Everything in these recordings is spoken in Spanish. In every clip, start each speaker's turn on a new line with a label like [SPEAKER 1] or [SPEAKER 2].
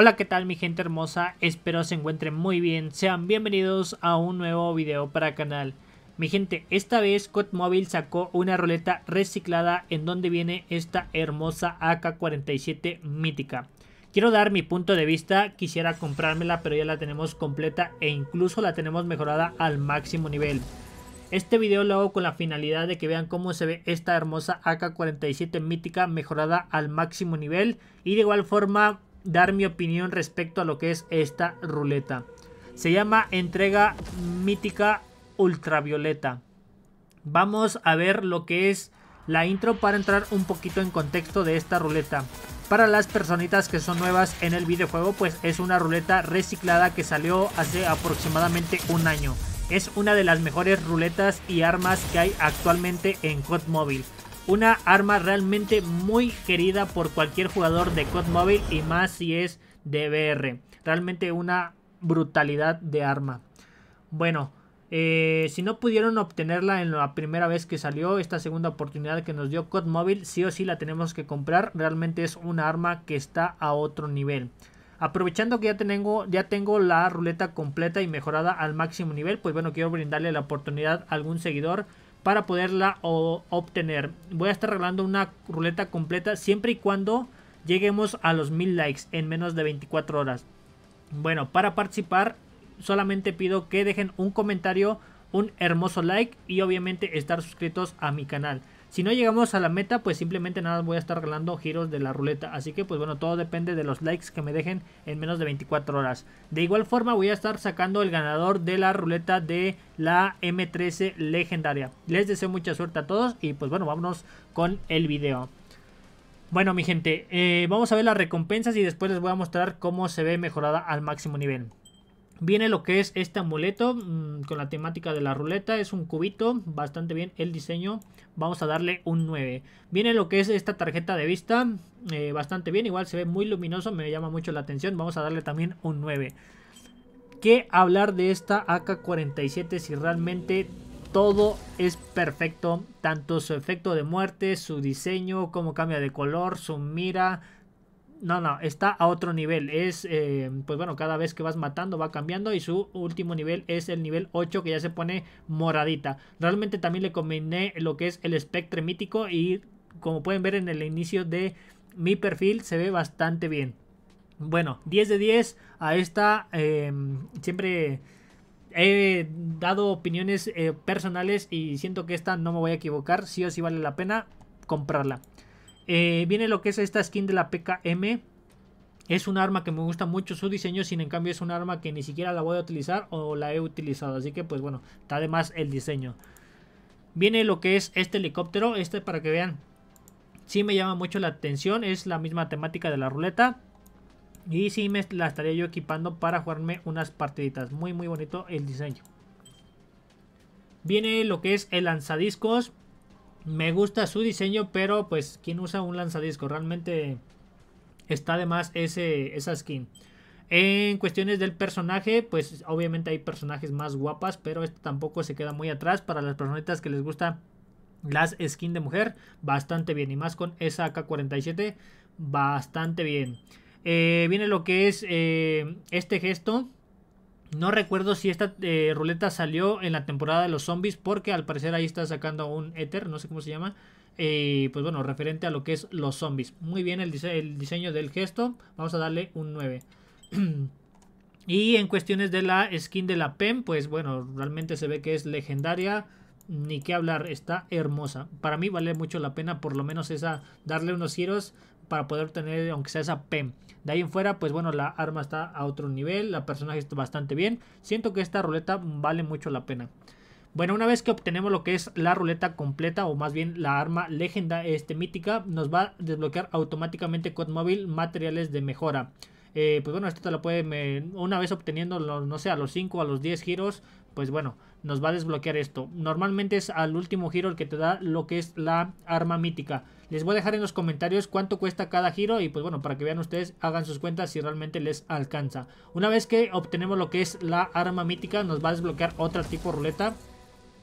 [SPEAKER 1] Hola, ¿qué tal mi gente hermosa? Espero se encuentren muy bien. Sean bienvenidos a un nuevo video para canal. Mi gente, esta vez Mobile sacó una ruleta reciclada en donde viene esta hermosa AK-47 mítica. Quiero dar mi punto de vista, quisiera comprármela pero ya la tenemos completa e incluso la tenemos mejorada al máximo nivel. Este video lo hago con la finalidad de que vean cómo se ve esta hermosa AK-47 mítica mejorada al máximo nivel y de igual forma dar mi opinión respecto a lo que es esta ruleta. Se llama entrega mítica ultravioleta. Vamos a ver lo que es la intro para entrar un poquito en contexto de esta ruleta. Para las personitas que son nuevas en el videojuego, pues es una ruleta reciclada que salió hace aproximadamente un año. Es una de las mejores ruletas y armas que hay actualmente en COD Mobile una arma realmente muy querida por cualquier jugador de COD Mobile y más si es DBR. Realmente una brutalidad de arma. Bueno, eh, si no pudieron obtenerla en la primera vez que salió, esta segunda oportunidad que nos dio COD Mobile, sí o sí la tenemos que comprar. Realmente es una arma que está a otro nivel. Aprovechando que ya tengo, ya tengo la ruleta completa y mejorada al máximo nivel, pues bueno, quiero brindarle la oportunidad a algún seguidor para poderla obtener. Voy a estar regalando una ruleta completa siempre y cuando lleguemos a los mil likes en menos de 24 horas. Bueno, para participar solamente pido que dejen un comentario, un hermoso like y obviamente estar suscritos a mi canal. Si no llegamos a la meta, pues simplemente nada voy a estar regalando giros de la ruleta. Así que pues bueno, todo depende de los likes que me dejen en menos de 24 horas. De igual forma voy a estar sacando el ganador de la ruleta de la M13 legendaria. Les deseo mucha suerte a todos y pues bueno, vámonos con el video. Bueno mi gente, eh, vamos a ver las recompensas y después les voy a mostrar cómo se ve mejorada al máximo nivel. Viene lo que es este amuleto mm, con la temática de la ruleta. Es un cubito, bastante bien el diseño. Vamos a darle un 9. Viene lo que es esta tarjeta de vista, eh, bastante bien. Igual se ve muy luminoso, me llama mucho la atención. Vamos a darle también un 9. ¿Qué hablar de esta AK-47 si realmente todo es perfecto? Tanto su efecto de muerte, su diseño, cómo cambia de color, su mira no, no, está a otro nivel. Es, eh, pues bueno, cada vez que vas matando va cambiando y su último nivel es el nivel 8 que ya se pone moradita. Realmente también le combiné lo que es el espectre mítico y como pueden ver en el inicio de mi perfil se ve bastante bien. Bueno, 10 de 10 a esta. Em, siempre he dado opiniones eh, personales y siento que esta no me voy a equivocar. Sí o sí vale la pena comprarla. Eh, viene lo que es esta skin de la PKM. Es un arma que me gusta mucho su diseño, sin en cambio es un arma que ni siquiera la voy a utilizar o la he utilizado. Así que pues bueno, está además el diseño. Viene lo que es este helicóptero, este para que vean. Sí me llama mucho la atención, es la misma temática de la ruleta. Y sí me la estaría yo equipando para jugarme unas partiditas. Muy muy bonito el diseño. Viene lo que es el lanzadiscos. Me gusta su diseño, pero pues quien usa un lanzadisco realmente está de más ese, esa skin. En cuestiones del personaje, pues obviamente hay personajes más guapas, pero este tampoco se queda muy atrás para las personitas que les gusta las skin de mujer, bastante bien. Y más con esa AK-47, bastante bien. Eh, viene lo que es eh, este gesto no recuerdo si esta eh, ruleta salió en la temporada de los zombies, porque al parecer ahí está sacando un éter, no sé cómo se llama. Eh, pues bueno, referente a lo que es los zombies. Muy bien el, diseño del gesto. Vamos a darle un 9. y en cuestiones de la skin de la PEN, pues bueno, realmente se ve que es legendaria. Ni qué hablar, está hermosa. Para mí vale mucho la pena por lo menos esa darle unos giros para poder tener aunque sea esa P. De ahí en fuera, pues bueno, la arma está a otro nivel, la personaje está bastante bien. Siento que esta ruleta vale mucho la pena. Bueno, una vez que obtenemos lo que es la ruleta completa o más bien la arma legenda este, mítica, nos va a desbloquear automáticamente con móvil materiales de mejora. Eh, pues bueno, esto te lo puede, una vez obteniendo, los, no sé, a los 5, a los 10 giros, pues bueno, nos va a desbloquear esto. Normalmente es al último giro el que te da lo que es la arma mítica. Les voy a dejar en los comentarios cuánto cuesta cada giro y pues bueno, para que vean ustedes, hagan sus cuentas si realmente les alcanza. Una vez que obtenemos lo que es la arma mítica, nos va a desbloquear otra tipo ruleta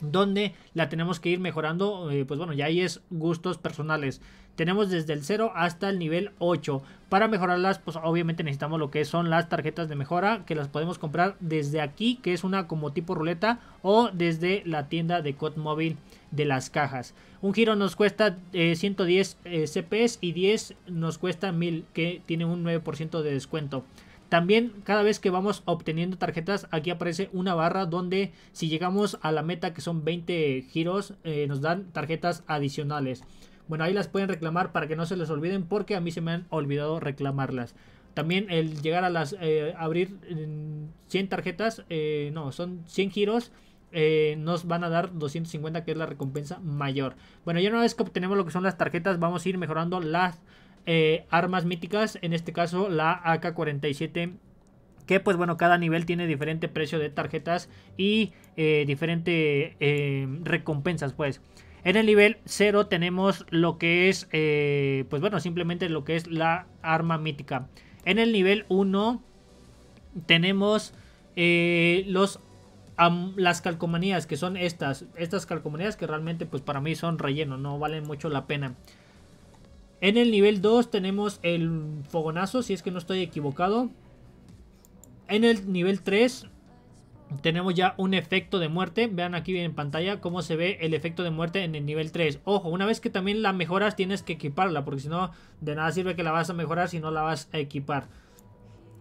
[SPEAKER 1] donde la tenemos que ir mejorando, eh, pues bueno, ya ahí es gustos personales. Tenemos desde el 0 hasta el nivel 8. Para mejorarlas, pues obviamente necesitamos lo que son las tarjetas de mejora, que las podemos comprar desde aquí, que es una como tipo ruleta, o desde la tienda de COD móvil de las cajas. Un giro nos cuesta 110 eh, CPs eh, y 10 nos cuesta 1000, que tiene un 9% de descuento. También cada vez que vamos obteniendo tarjetas, aquí aparece una barra donde si llegamos a la meta que son 20 giros, eh, nos dan tarjetas adicionales. Bueno, ahí las pueden reclamar para que no se les olviden porque a mí se me han olvidado reclamarlas. También el llegar a las eh, abrir 100 mm, tarjetas, eh, no, son 100 giros. nos van a dar 250 que es la recompensa mayor. Bueno, ya una vez que obtenemos lo que son las tarjetas, vamos a ir mejorando las eh, armas míticas, en este caso la AK-47 que pues bueno, cada nivel tiene diferente precio de tarjetas y diferentes eh, diferente eh, recompensas pues. En el nivel 0 tenemos lo que es, pues bueno, simplemente lo que es la arma mítica. En el nivel 1 tenemos los, las calcomanías, que son estas. Estas calcomanías que realmente pues para mí son relleno, no valen mucho la pena. En el nivel 2 tenemos el fogonazo, si es que no estoy equivocado. En el nivel 3 tenemos ya un efecto de muerte. Vean aquí en pantalla cómo se ve el efecto de muerte en el nivel 3. Ojo, una vez que también la mejoras tienes que equiparla, porque si no, de nada sirve que la vas a mejorar si no la vas a equipar.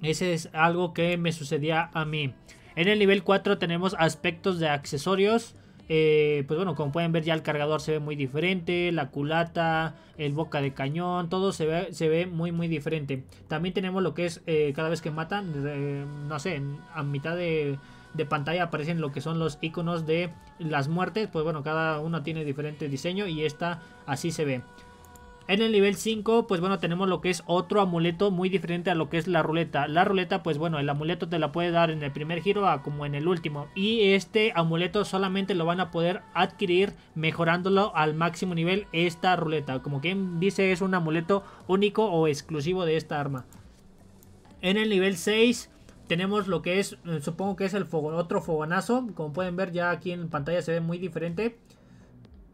[SPEAKER 1] Ese es algo que me sucedía a mí. En el nivel 4 tenemos aspectos de accesorios. Eh, pues bueno, como pueden ver ya el cargador se ve muy diferente, la culata, el boca de cañón, todo se ve, muy muy diferente. También tenemos lo que es eh, cada vez que matan, no sé, a mitad de, de, pantalla aparecen lo que son los iconos de las muertes. Pues bueno, cada uno tiene diferente diseño y esta así se ve. En el nivel 5, pues bueno, tenemos lo que es otro amuleto muy diferente a lo que es la ruleta. La ruleta, pues bueno, el amuleto te la puede dar en el primer giro a como en el último. Y este amuleto solamente lo van a poder adquirir mejorándolo al máximo nivel esta ruleta. Como quien dice, es un amuleto único o exclusivo de esta arma. En el nivel 6 tenemos lo que es, eh, supongo que es el otro fogonazo. Como pueden ver ya aquí en pantalla se ve muy diferente.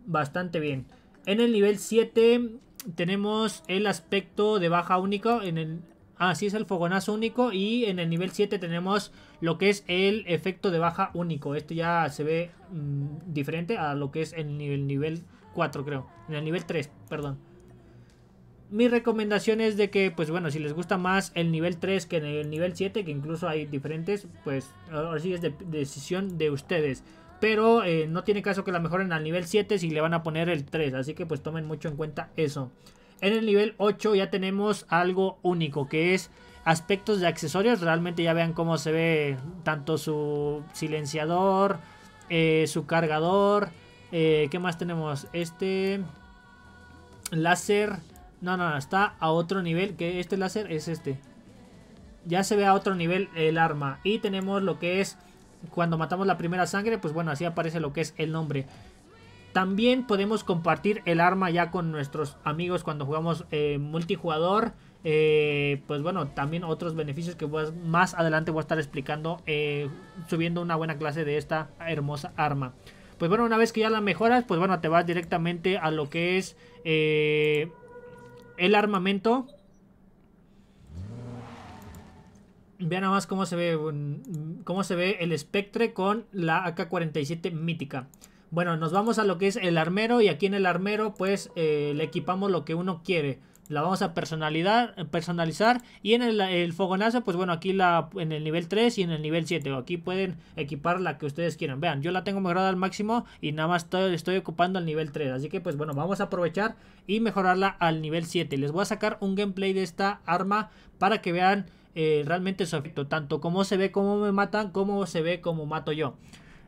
[SPEAKER 1] Bastante bien. En el nivel 7 tenemos el aspecto de baja único en el... Ah, sí, es el fogonazo único y en el nivel 7 tenemos lo que es el efecto de baja único. Esto ya se ve mm, diferente a lo que es en el nivel, nivel 4, creo. En el nivel 3, perdón. Mi recomendación es de que, pues bueno, si les gusta más el nivel 3 que en el nivel 7, que incluso hay diferentes, pues ahora sí es de decisión de ustedes. Pero eh, no tiene caso que la mejoren al nivel 7 si le van a poner el 3. Así que pues tomen mucho en cuenta eso. En el nivel 8 ya tenemos algo único que es aspectos de accesorios. Realmente ya vean cómo se ve tanto su silenciador, eh, su cargador. Eh, ¿Qué más tenemos? Este láser. No, no, no, está a otro nivel. Que este láser es este. Ya se ve a otro nivel el arma. Y tenemos lo que es cuando matamos la primera sangre, pues bueno, así aparece lo que es el nombre. También podemos compartir el arma ya con nuestros amigos cuando jugamos eh, multijugador. Eh, pues bueno, también otros beneficios que más adelante voy a estar explicando eh, subiendo una buena clase de esta hermosa arma. Pues bueno, una vez que ya la mejoras, pues bueno, te vas directamente a lo que es el armamento Vean nada más cómo se ve cómo se ve el espectre con la AK-47 mítica. Bueno, nos vamos a lo que es el armero y aquí en el armero pues eh, le equipamos lo que uno quiere. La vamos a personalizar y en el, el, fogonazo pues bueno aquí la en el nivel 3 y en el nivel 7. Aquí pueden equipar la que ustedes quieran. Vean, yo la tengo mejorada al máximo y nada más estoy, estoy ocupando el nivel 3. Así que pues bueno, vamos a aprovechar y mejorarla al nivel 7. Les voy a sacar un gameplay de esta arma para que vean eh, realmente su efecto, tanto como se ve como me matan, como se ve como mato yo.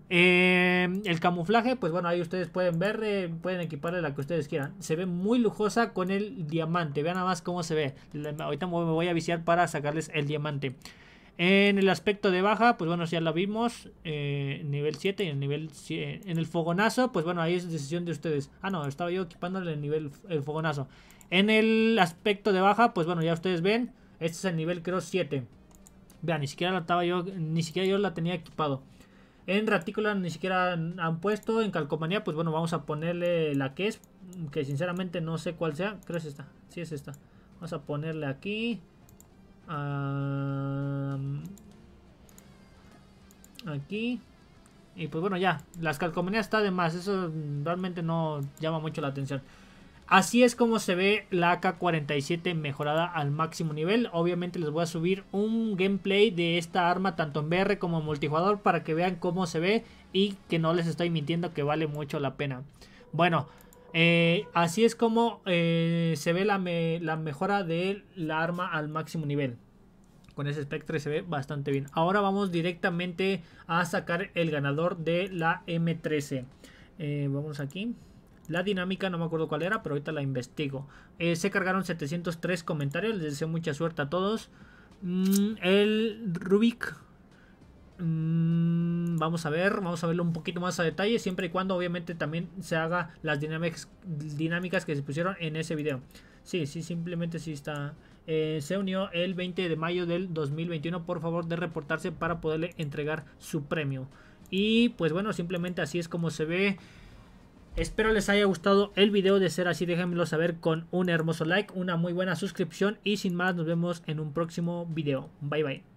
[SPEAKER 1] Eh, el camuflaje, pues bueno, ahí ustedes pueden ver, eh, pueden equiparle la que ustedes quieran. Se ve muy lujosa con el diamante, vean nada más cómo se ve. Ahorita me voy a viciar para sacarles el diamante. En el aspecto de baja, pues bueno, ya lo vimos. nivel 7 y el nivel En el fogonazo, pues bueno, ahí es decisión de ustedes. Ah, no, estaba yo equipándole el nivel el fogonazo. En el aspecto de baja, pues bueno, ya ustedes ven. Este es el nivel creo 7. Vean, ni siquiera la estaba yo, ni siquiera yo la tenía equipado. En Ratícula ni siquiera han puesto. En Calcomanía, pues bueno, vamos a ponerle la que es. Que sinceramente no sé cuál sea. Creo que es esta. Sí, es esta. Vamos a ponerle aquí. aquí. Y pues bueno, ya. Las calcomanías está de más. Eso realmente no llama mucho la atención. Así es como se ve la AK-47 mejorada al máximo nivel. Obviamente les voy a subir un gameplay de esta arma tanto en BR como en multijugador para que vean cómo se ve y que no les estoy mintiendo que vale mucho la pena. Bueno, eh, así es como eh, se ve la, mejora de la arma al máximo nivel con ese espectro se ve bastante bien. Ahora vamos directamente a sacar el ganador de la M13. Eh, vamos aquí. La dinámica no me acuerdo cuál era, pero ahorita la investigo. Eh, se cargaron 703 comentarios, les deseo mucha suerte a todos. Mm, el Rubik. Mm, vamos a ver, vamos a verlo un poquito más a detalle, siempre y cuando obviamente también se haga las dinámicas que se pusieron en ese video. Sí, sí, simplemente sí está... Eh, se unió el 20 de mayo del 2021, por favor de reportarse para poderle entregar su premio. Y pues bueno, simplemente así es como se ve Espero les haya gustado el video, de ser así déjenmelo saber con un hermoso like, una muy buena suscripción y sin más nos vemos en un próximo video. Bye bye.